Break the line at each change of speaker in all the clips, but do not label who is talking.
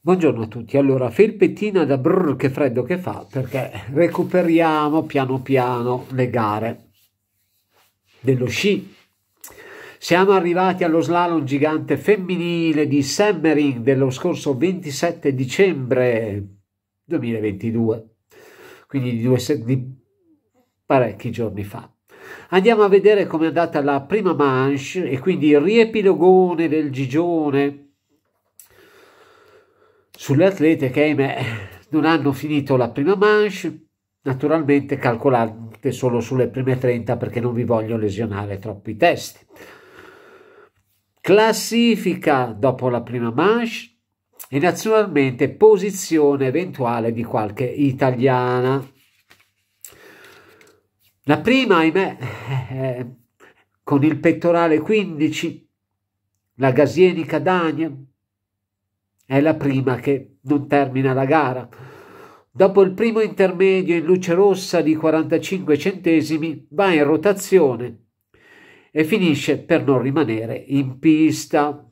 Buongiorno a tutti, allora felpettina da brrr che freddo che fa perché recuperiamo piano piano le gare dello sci. Siamo arrivati allo slalom gigante femminile di Semmering dello scorso 27 dicembre 2022, quindi di, due, di parecchi giorni fa. Andiamo a vedere com'è andata la prima manche e quindi il riepilogone del Gigione sulle atlete che ahimè non hanno finito la prima manche, naturalmente calcolate solo sulle prime 30 perché non vi voglio lesionare troppo i testi. Classifica dopo la prima manche e naturalmente posizione eventuale di qualche italiana. La prima, ahimè, eh, con il pettorale 15, la gasienica Cadagna, è la prima che non termina la gara. Dopo il primo intermedio in luce rossa di 45 centesimi va in rotazione e finisce per non rimanere in pista.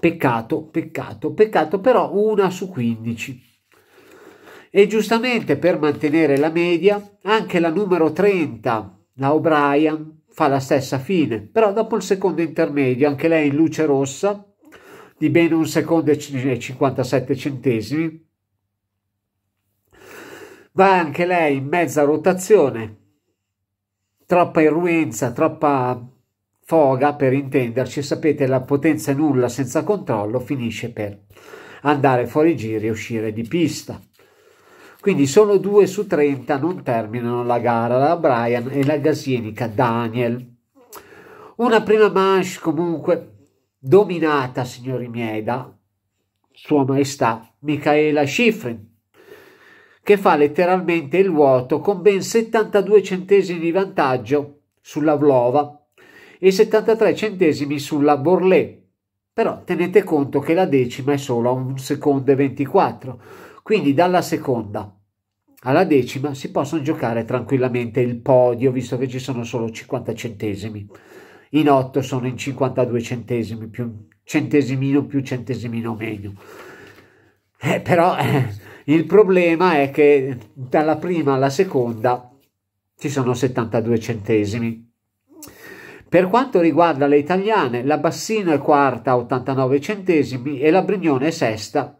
Peccato, peccato, peccato, però una su 15. E giustamente per mantenere la media, anche la numero 30, la O'Brien, fa la stessa fine, però dopo il secondo intermedio, anche lei in luce rossa, di bene un secondo e 57 centesimi, va anche lei in mezza rotazione, troppa irruenza, troppa foga per intenderci, sapete la potenza è nulla senza controllo finisce per andare fuori giri e uscire di pista. Quindi solo 2 su 30 non terminano la gara, la Bryan e la gasienica Daniel. Una prima manche comunque dominata, signori miei, da Sua Maestà Michaela Schifrin, che fa letteralmente il vuoto con ben 72 centesimi di vantaggio sulla Vlova e 73 centesimi sulla Borlé. Però tenete conto che la decima è solo a 1 secondo e 24 quindi dalla seconda alla decima si possono giocare tranquillamente il podio, visto che ci sono solo 50 centesimi. In 8 sono in 52 centesimi, più centesimino più centesimino meglio. Eh, però eh, il problema è che dalla prima alla seconda ci sono 72 centesimi. Per quanto riguarda le italiane, la Bassino è quarta a 89 centesimi e la Brignone è sesta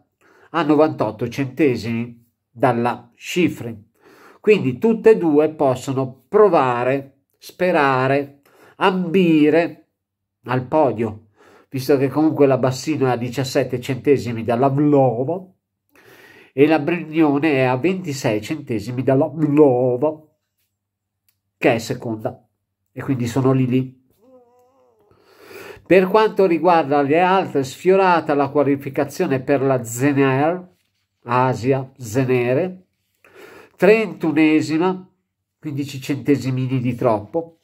a 98 centesimi dalla cifra. Quindi tutte e due possono provare, sperare, ambire al podio, visto che comunque la Bassino è a 17 centesimi dalla Vlova e la Brignone è a 26 centesimi dalla Vlova, che è seconda, e quindi sono lì lì. Per quanto riguarda le altre, sfiorata la qualificazione per la Zener, Asia, Zenere, 31esima, 15 centesimi di troppo,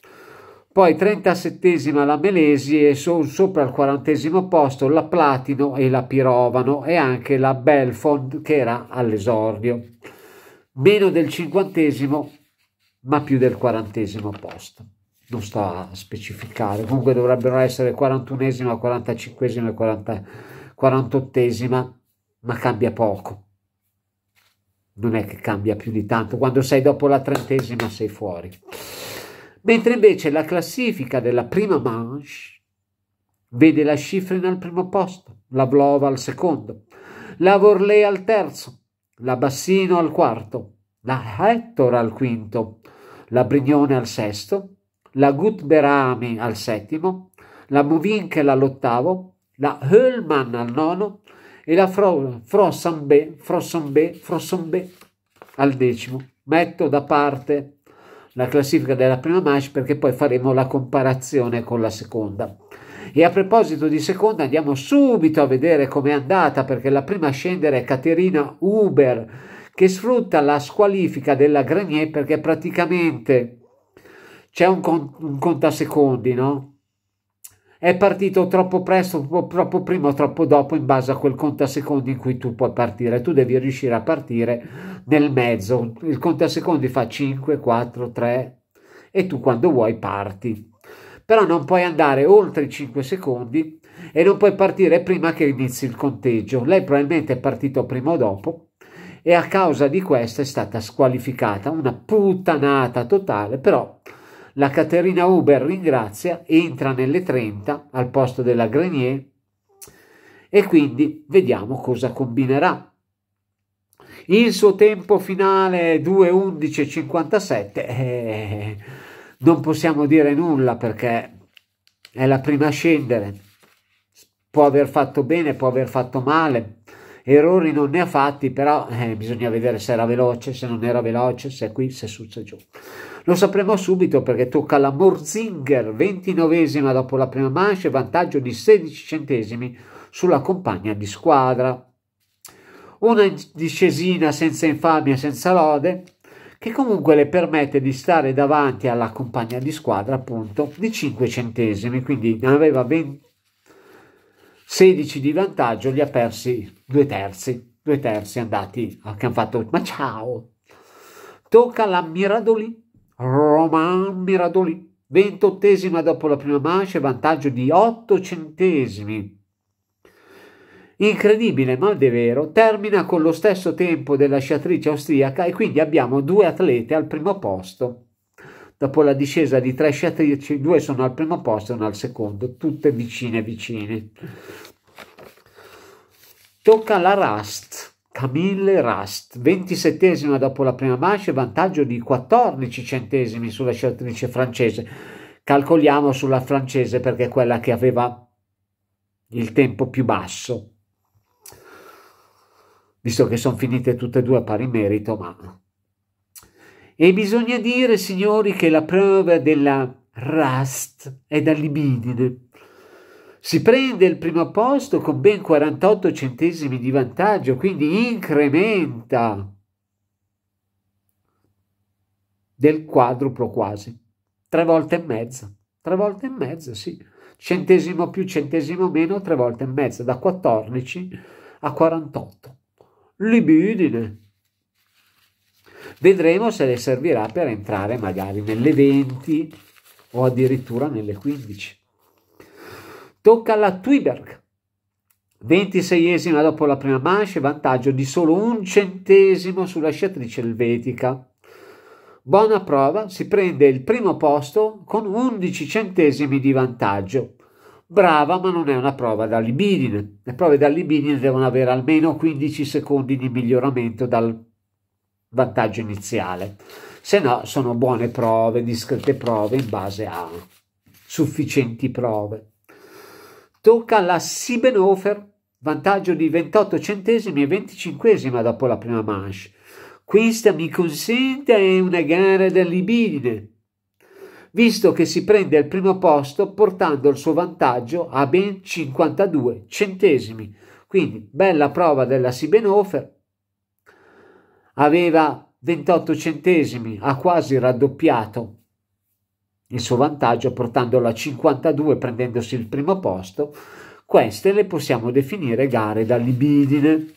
poi 37esima la Melesi e sono sopra il 40 posto la Platino e la Pirovano e anche la Belfond che era all'esordio, meno del 50 ma più del 40 posto non sta a specificare, comunque dovrebbero essere 41esima, 45esima e 48esima, ma cambia poco. Non è che cambia più di tanto, quando sei dopo la trentesima sei fuori. Mentre invece la classifica della prima manche vede la Schifrin al primo posto, la Vlova al secondo, la Vorlée al terzo, la Bassino al quarto, la Hector al quinto, la Brignone al sesto, la Gutberami al settimo, la Movinkel all'ottavo, la Höllmann al nono e la Fro, Frossambe, Frossambe, al decimo. Metto da parte la classifica della prima match perché poi faremo la comparazione con la seconda. E a proposito di seconda andiamo subito a vedere com'è andata perché la prima a scendere è Caterina Huber che sfrutta la squalifica della Granier perché praticamente c'è un, con, un contasecondi, no? È partito troppo presto, troppo prima o troppo dopo, in base a quel contasecondi in cui tu puoi partire. Tu devi riuscire a partire nel mezzo. Il contasecondi fa 5, 4, 3 e tu quando vuoi parti. Però non puoi andare oltre i 5 secondi e non puoi partire prima che inizi il conteggio. Lei probabilmente è partito prima o dopo e a causa di questo è stata squalificata. Una puttanata totale, però la Caterina Uber ringrazia, entra nelle 30 al posto della Grenier e quindi vediamo cosa combinerà. Il suo tempo finale 2.11.57 eh, non possiamo dire nulla perché è la prima a scendere. Può aver fatto bene, può aver fatto male. Errori non ne ha fatti, però eh, bisogna vedere se era veloce, se non era veloce, se è qui, se è su, se è giù. Lo sapremo subito perché tocca alla Morzinger, ventinovesima dopo la prima manche, vantaggio di 16 centesimi sulla compagna di squadra. Una discesina senza infamia, senza lode, che comunque le permette di stare davanti alla compagna di squadra appunto di 5 centesimi, quindi ne aveva 20, 16 di vantaggio, li ha persi due terzi, due terzi andati che hanno fatto ma ciao. Tocca la Miradoli Romain Miradoli, ventottesima dopo la prima mancia, vantaggio di 8 centesimi. Incredibile ma vero, termina con lo stesso tempo della sciatrice austriaca e quindi abbiamo due atlete al primo posto. Dopo la discesa di tre sciatrici, due sono al primo posto e una al secondo, tutte vicine vicine. Tocca la Rust Camille Rust, 27 dopo la prima manche, vantaggio di 14 centesimi sulla scelta francese. Calcoliamo sulla francese perché è quella che aveva il tempo più basso. Visto che sono finite tutte e due a pari merito, ma... E bisogna dire, signori, che la prova della Rust è da libidine si prende il primo posto con ben 48 centesimi di vantaggio, quindi incrementa del quadruplo quasi, tre volte e mezza, tre volte e mezza, sì, centesimo più, centesimo meno, tre volte e mezza, da 14 a 48. Libidine. Vedremo se le servirà per entrare magari nelle 20 o addirittura nelle 15. Tocca alla Twiberg. 26esima dopo la prima manche, vantaggio di solo un centesimo sulla sciatrice elvetica. Buona prova, si prende il primo posto con 11 centesimi di vantaggio. Brava, ma non è una prova da libidine. Le prove da libidine devono avere almeno 15 secondi di miglioramento dal vantaggio iniziale. Se no, sono buone prove, discrete prove in base a sufficienti prove tocca alla Siebenhofer, vantaggio di 28 centesimi e 25 dopo la prima manche. Questa mi consente è una gara da libidine, visto che si prende il primo posto portando il suo vantaggio a ben 52 centesimi. Quindi bella prova della Siebenhofer, aveva 28 centesimi, ha quasi raddoppiato il suo vantaggio portandolo a 52 prendendosi il primo posto, queste le possiamo definire gare da libidine.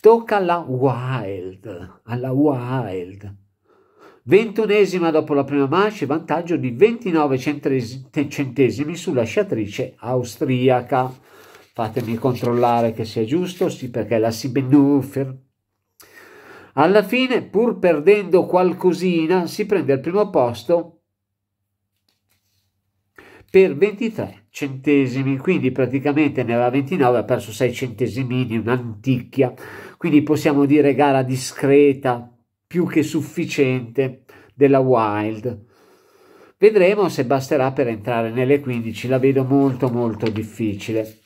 Tocca alla Wild, alla Wild. Ventunesima dopo la prima marcia, vantaggio di 29 centesimi sulla sciatrice austriaca. Fatemi controllare che sia giusto, sì perché è la Sibenufer alla fine, pur perdendo qualcosina, si prende al primo posto per 23 centesimi, quindi praticamente ne aveva 29, ha perso 6 centesimini, un'antichia, quindi possiamo dire gara discreta, più che sufficiente della Wild. Vedremo se basterà per entrare nelle 15, la vedo molto molto difficile.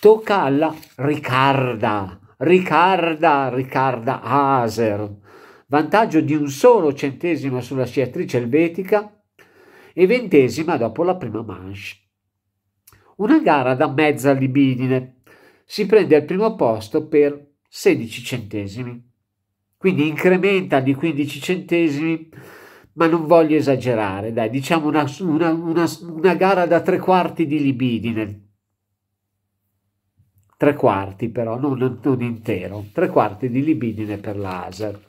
Tocca alla Riccarda, Riccarda, Riccarda Aser, vantaggio di un solo centesimo sulla sciatrice elvetica e ventesima dopo la prima manche. Una gara da mezza libidine, si prende al primo posto per 16 centesimi, quindi incrementa di 15 centesimi ma non voglio esagerare, dai, diciamo una, una, una, una, gara da tre quarti di libidine tre quarti però, non, non intero, tre quarti di libidine per laser.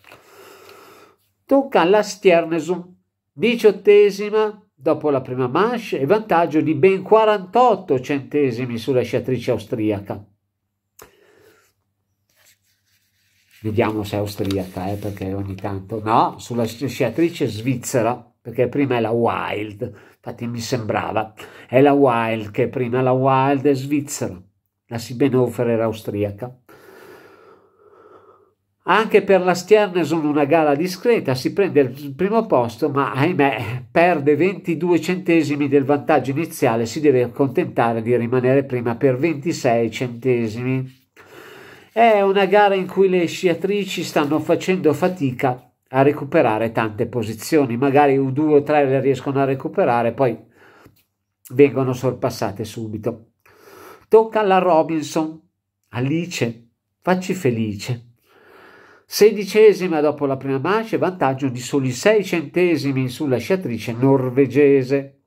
Tocca alla Stiernesum, diciottesima dopo la prima manche e vantaggio di ben 48 centesimi sulla sciatrice austriaca. Vediamo se è austriaca, eh, perché ogni tanto... No, sulla sciatrice svizzera, perché prima è la Wild, infatti mi sembrava, è la Wild che prima la Wild è svizzera la Siebenhofer era austriaca. Anche per la Stierneson una gara discreta, si prende il primo posto ma ahimè perde 22 centesimi del vantaggio iniziale, si deve accontentare di rimanere prima per 26 centesimi. È una gara in cui le sciatrici stanno facendo fatica a recuperare tante posizioni, magari u 2 o 3 le riescono a recuperare, poi vengono sorpassate subito. Tocca alla Robinson. Alice, facci felice. Sedicesima dopo la prima mancia, vantaggio di soli 6 centesimi sulla sciatrice norvegese.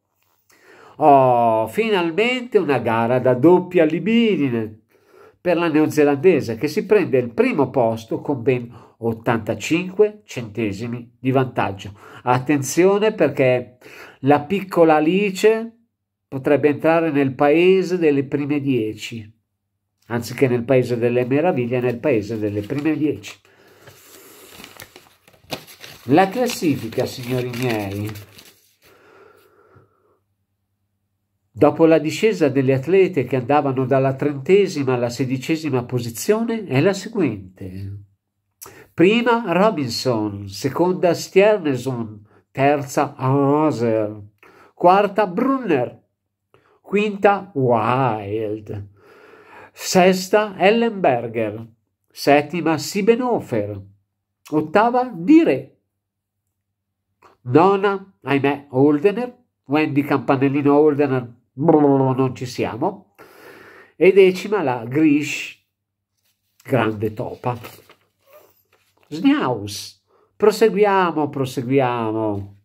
Oh, finalmente una gara da doppia libidine per la neozelandese che si prende il primo posto con ben 85 centesimi di vantaggio. Attenzione perché la piccola Alice potrebbe entrare nel paese delle prime dieci, anziché nel paese delle meraviglie, nel paese delle prime dieci. La classifica, signori miei, dopo la discesa delle atlete che andavano dalla trentesima alla sedicesima posizione, è la seguente. Prima Robinson, seconda Stjerneson, terza Hauser, quarta Brunner, quinta Wild, sesta Ellenberger, settima Siebenhofer, ottava Dire, nona, ahimè, Holdener, Wendy Campanellino Holdener, brrr, non ci siamo, e decima la Grish, grande topa. Snaus, proseguiamo, proseguiamo.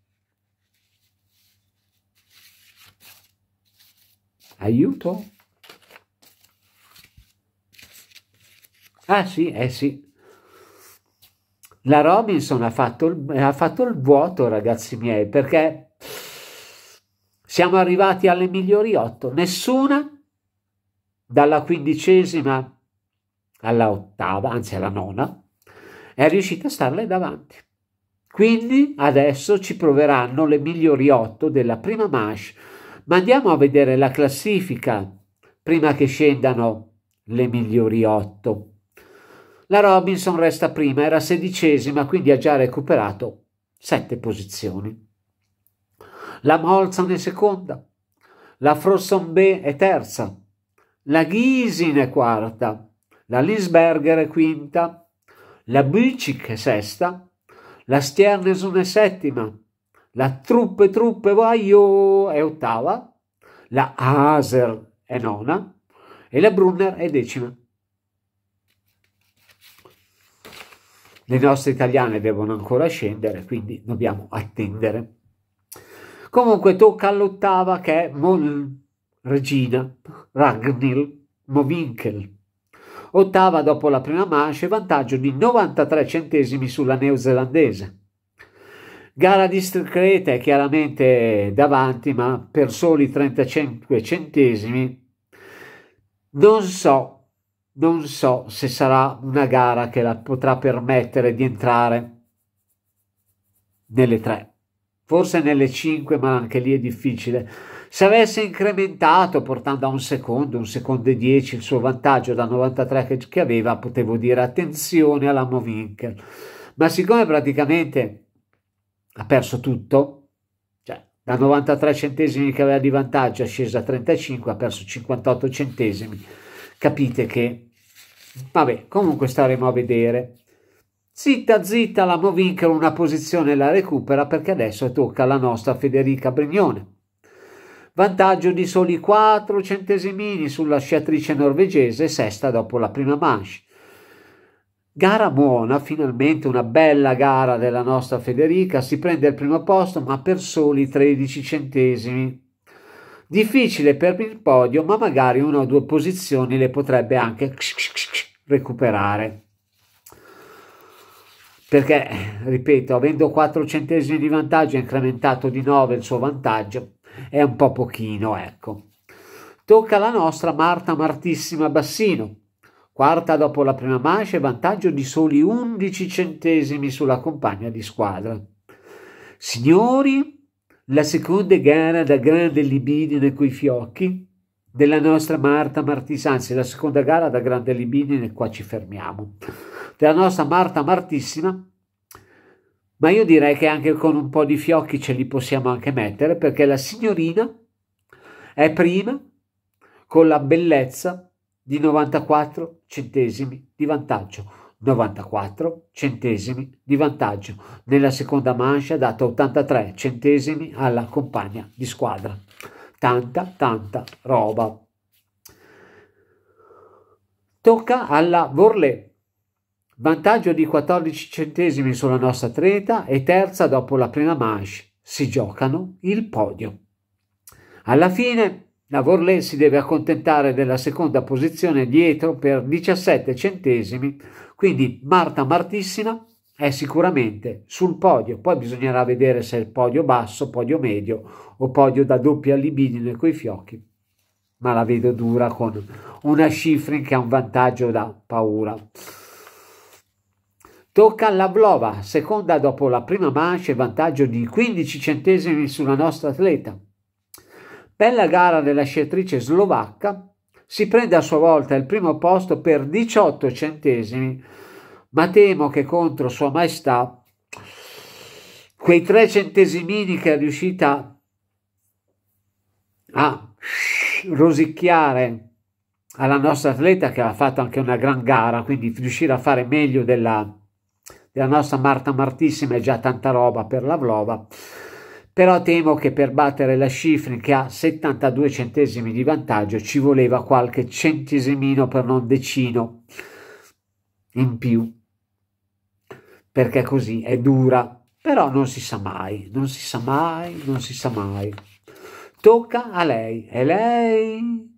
Aiuto? Ah sì, eh sì. La Robinson ha fatto il, ha fatto il vuoto, ragazzi miei, perché siamo arrivati alle migliori otto. Nessuna dalla quindicesima alla ottava, anzi alla nona, è riuscita a starle davanti. Quindi adesso ci proveranno le migliori otto della prima manche ma andiamo a vedere la classifica prima che scendano le migliori otto. La Robinson resta prima, era sedicesima, quindi ha già recuperato sette posizioni. La Molson è seconda, la Frosson B è terza, la Ghisin è quarta, la Lisberger è quinta, la Büchik è sesta, la Stierneson è settima, la Truppe Truppe Vaio è ottava, la Aser è nona e la Brunner è decima. Le nostre italiane devono ancora scendere, quindi dobbiamo attendere. Comunque tocca all'ottava che è Mol, Regina Ragnil Movinkel. Ottava dopo la prima mancia, vantaggio di 93 centesimi sulla neozelandese. Gara discreta è chiaramente davanti, ma per soli 35 centesimi non so, non so se sarà una gara che la potrà permettere di entrare nelle tre, forse nelle cinque, ma anche lì è difficile. Se avesse incrementato portando a un secondo, un secondo e dieci il suo vantaggio da 93 che, che aveva, potevo dire attenzione alla Movinkel. Ma siccome praticamente ha perso tutto, cioè, da 93 centesimi che aveva di vantaggio è scesa a 35, ha perso 58 centesimi, capite che, vabbè, comunque staremo a vedere. Zitta, zitta, la Movincolo una posizione la recupera perché adesso tocca alla nostra Federica Brignone. Vantaggio di soli 4 centesimini sulla sciatrice norvegese, sesta dopo la prima manche. Gara buona, finalmente una bella gara della nostra Federica, si prende il primo posto ma per soli 13 centesimi. Difficile per il podio, ma magari una o due posizioni le potrebbe anche recuperare. Perché, ripeto, avendo 4 centesimi di vantaggio, ha incrementato di 9 il suo vantaggio, è un po' pochino, ecco. Tocca alla nostra Marta Martissima Bassino quarta dopo la prima manche, vantaggio di soli 11 centesimi sulla compagna di squadra. Signori, la seconda gara da grande libidine coi fiocchi della nostra Marta Martisanzi, la seconda gara da grande libidine, qua ci fermiamo, della nostra Marta Martissima, ma io direi che anche con un po' di fiocchi ce li possiamo anche mettere perché la signorina è prima con la bellezza di 94 centesimi di vantaggio. 94 centesimi di vantaggio. Nella seconda mancia ha dato 83 centesimi alla compagna di squadra. Tanta, tanta roba. Tocca alla Borlé. Vantaggio di 14 centesimi sulla nostra atleta e terza dopo la prima manche. Si giocano il podio. Alla fine Navorlet si deve accontentare della seconda posizione dietro per 17 centesimi, quindi Marta Martissima è sicuramente sul podio, poi bisognerà vedere se è il podio basso, podio medio o podio da doppia libidine coi fiocchi, ma la vedo dura con una Schifrin che ha un vantaggio da paura. Tocca alla Vlova, seconda dopo la prima manche, vantaggio di 15 centesimi sulla nostra atleta. Bella gara della sciatrice slovacca, si prende a sua volta il primo posto per 18 centesimi, ma temo che contro Sua Maestà quei 3 centesimini che è riuscita a rosicchiare alla nostra atleta che ha fatto anche una gran gara, quindi riuscire a fare meglio della, della nostra Marta Martissima è già tanta roba per la Vlova però temo che per battere la Schifrin che ha 72 centesimi di vantaggio ci voleva qualche centesimino per non decino in più perché così è dura però non si sa mai non si sa mai non si sa mai tocca a lei è lei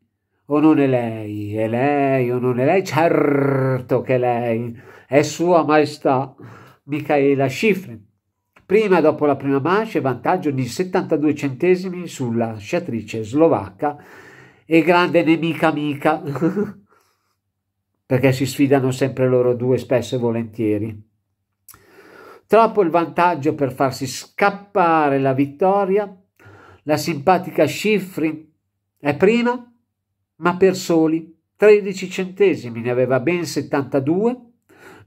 o non è lei è lei o non è lei certo che è lei è sua maestà Michaela Schifrin Prima e dopo la prima manche vantaggio di 72 centesimi sulla sciatrice slovacca e grande nemica amica, perché si sfidano sempre loro due spesso e volentieri. Troppo il vantaggio per farsi scappare la vittoria, la simpatica Schifrin è prima, ma per soli 13 centesimi, ne aveva ben 72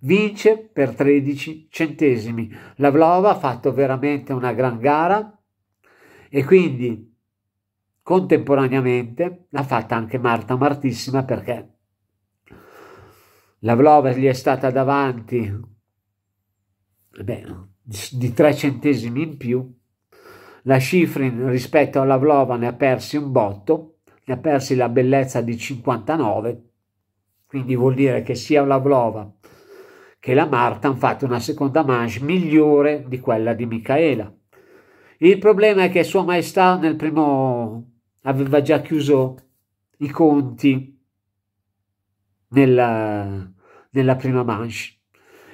vince per 13 centesimi. La Vlova ha fatto veramente una gran gara e quindi contemporaneamente l'ha fatta anche Marta Martissima perché la Vlova gli è stata davanti beh, di 3 centesimi in più. La Schifrin rispetto alla Vlova ne ha persi un botto, ne ha persi la bellezza di 59, quindi vuol dire che sia la Vlova che la Marta ha fatto una seconda manche migliore di quella di Micaela. Il problema è che Sua Maestà nel primo aveva già chiuso i conti nella, nella prima manche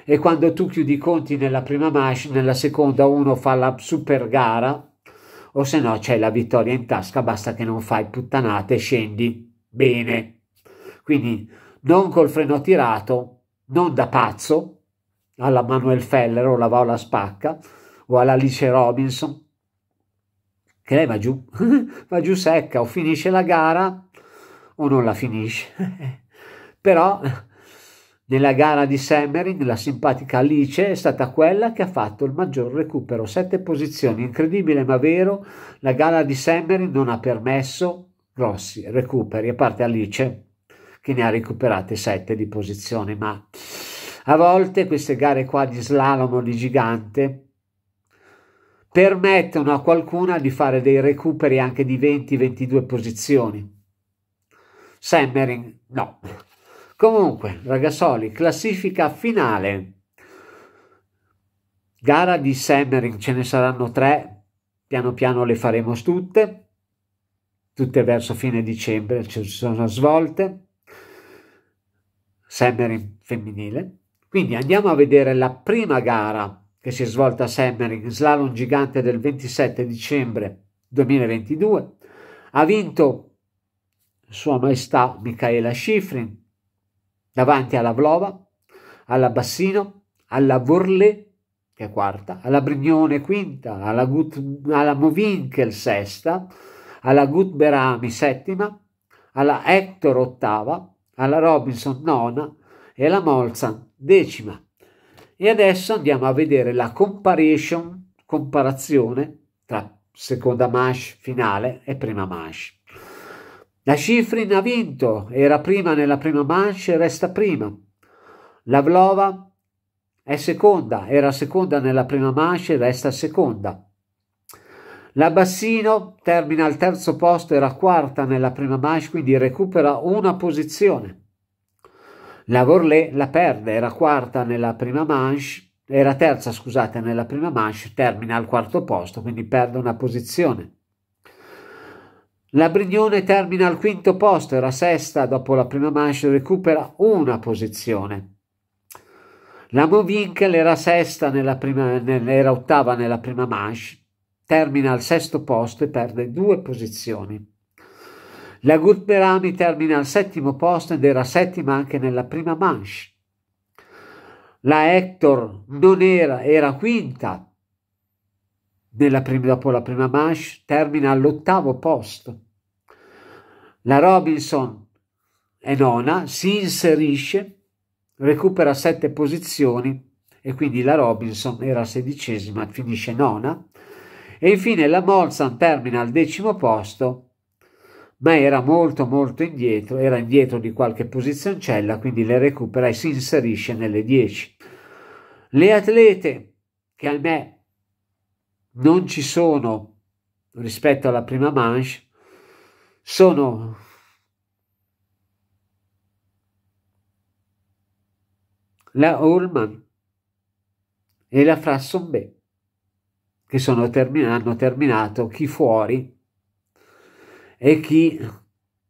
e quando tu chiudi i conti nella prima manche, nella seconda uno fa la super gara o se no c'è la vittoria in tasca, basta che non fai puttanate e scendi bene. Quindi non col freno tirato, non da pazzo, alla Manuel Feller o alla Paola Spacca o alla Alice Robinson, che lei va giù, va giù secca, o finisce la gara o non la finisce. Però nella gara di Semmering la simpatica Alice è stata quella che ha fatto il maggior recupero, sette posizioni, incredibile ma vero, la gara di Semmering non ha permesso grossi recuperi, a parte Alice che ne ha recuperate 7 di posizione, ma a volte queste gare qua di slalom o di gigante permettono a qualcuna di fare dei recuperi anche di 20-22 posizioni. Semmering no. Comunque, Ragazzoli, classifica finale. Gara di Semmering, ce ne saranno tre, piano piano le faremo tutte, tutte verso fine dicembre ci sono svolte. Semmering femminile. Quindi andiamo a vedere la prima gara che si è svolta a Semmering, slalom gigante del 27 dicembre 2022. Ha vinto Sua Maestà Michaela Schifrin davanti alla Vlova, alla Bassino, alla Vorlé, che è quarta, alla Brignone quinta, alla, Gut, alla Movinkel sesta, alla Gutberami settima, alla Hector ottava, alla Robinson nona e alla Molzan decima. E adesso andiamo a vedere la comparation, comparazione tra seconda mash finale e prima mash. La Schifrin ha vinto, era prima nella prima mash e resta prima. La Vlova è seconda, era seconda nella prima mash e resta seconda. La Bassino termina al terzo posto, era quarta nella prima manche, quindi recupera una posizione. La Vorlé la perde, era quarta nella prima manche, era terza, scusate, nella prima manche, termina al quarto posto, quindi perde una posizione. La Brignone termina al quinto posto, era sesta dopo la prima manche, recupera una posizione. La Movinkel era sesta nella prima, era ottava nella prima manche, termina al sesto posto e perde due posizioni. La Gutberani termina al settimo posto ed era settima anche nella prima manche. La Hector non era, era quinta prima, dopo la prima manche, termina all'ottavo posto. La Robinson è nona, si inserisce, recupera sette posizioni e quindi la Robinson era sedicesima, finisce nona e infine la Molsan termina al decimo posto ma era molto molto indietro, era indietro di qualche posizioncella, quindi le recupera e si inserisce nelle 10. Le atlete, che ahimè non ci sono rispetto alla prima manche, sono la Ullman e la Frasson B che sono termin- hanno terminato chi fuori e chi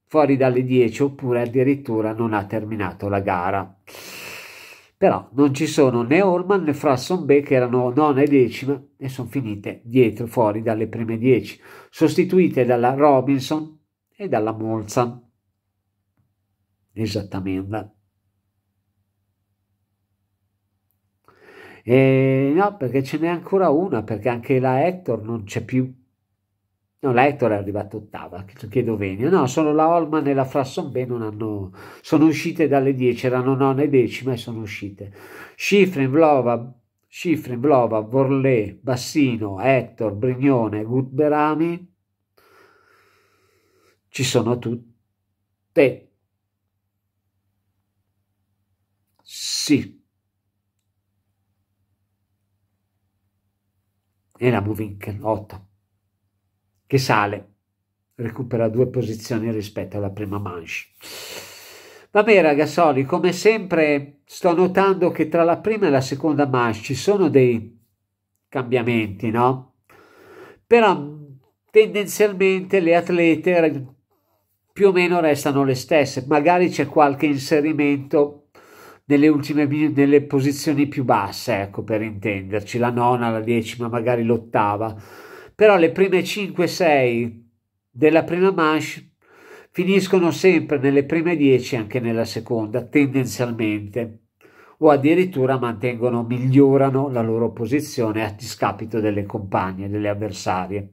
fuori dalle 10 oppure addirittura non ha terminato la gara. Però non ci sono né Orman né Frasson-Beck che erano nona e decima e sono finite dietro fuori dalle prime 10, sostituite dalla Robinson e dalla Molzan. Esattamente. E no, perché ce n'è ancora una, perché anche la Hector non c'è più. No, la Hector è arrivata ottava, chiedo venia. No, solo la Holman e la Frasson Frassonbe non hanno... sono uscite dalle 10, erano nona e decima e sono uscite. Schifrin, Vlova, Schifrin, Vlova, Borlé, Bassino, Hector, Brignone, Gutberami, ci sono tutte. Sì. Enamovic, 8, che sale, recupera due posizioni rispetto alla prima manche. Vabbè ragazzoli, come sempre sto notando che tra la prima e la seconda manche ci sono dei cambiamenti, no? Però mm, tendenzialmente le atlete più o meno restano le stesse, magari c'è qualche inserimento nelle ultime nelle posizioni più basse, ecco per intenderci, la nona, la decima, magari l'ottava. Però le prime 5-6 della prima manche finiscono sempre nelle prime 10 anche nella seconda, tendenzialmente, o addirittura mantengono, migliorano la loro posizione a discapito delle compagne, delle avversarie.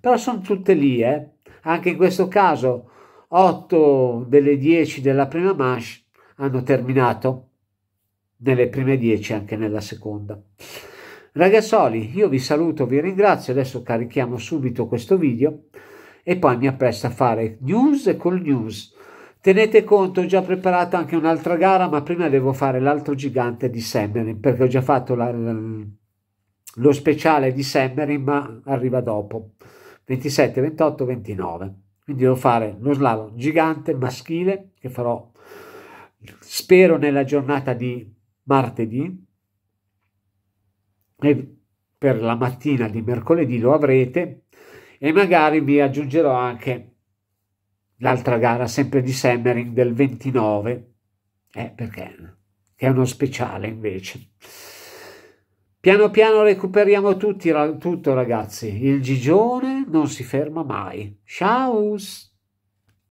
Però sono tutte lì, eh? anche in questo caso 8 delle 10 della prima manche hanno terminato nelle prime 10 anche nella seconda. Ragazzoli, io vi saluto, vi ringrazio, adesso carichiamo subito questo video e poi mi appresto a fare news e col news. Tenete conto, ho già preparato anche un'altra gara, ma prima devo fare l'altro gigante di Semmering, perché ho già fatto la, la, lo speciale di Semmering, ma arriva dopo, 27, 28, 29. Quindi devo fare lo slalom gigante maschile, che farò spero nella giornata di martedì e per la mattina di mercoledì lo avrete e magari vi aggiungerò anche l'altra gara sempre di Semmering del 29 eh, perché è uno speciale invece piano piano recuperiamo tutti, tutto ragazzi il gigione non si ferma mai ciao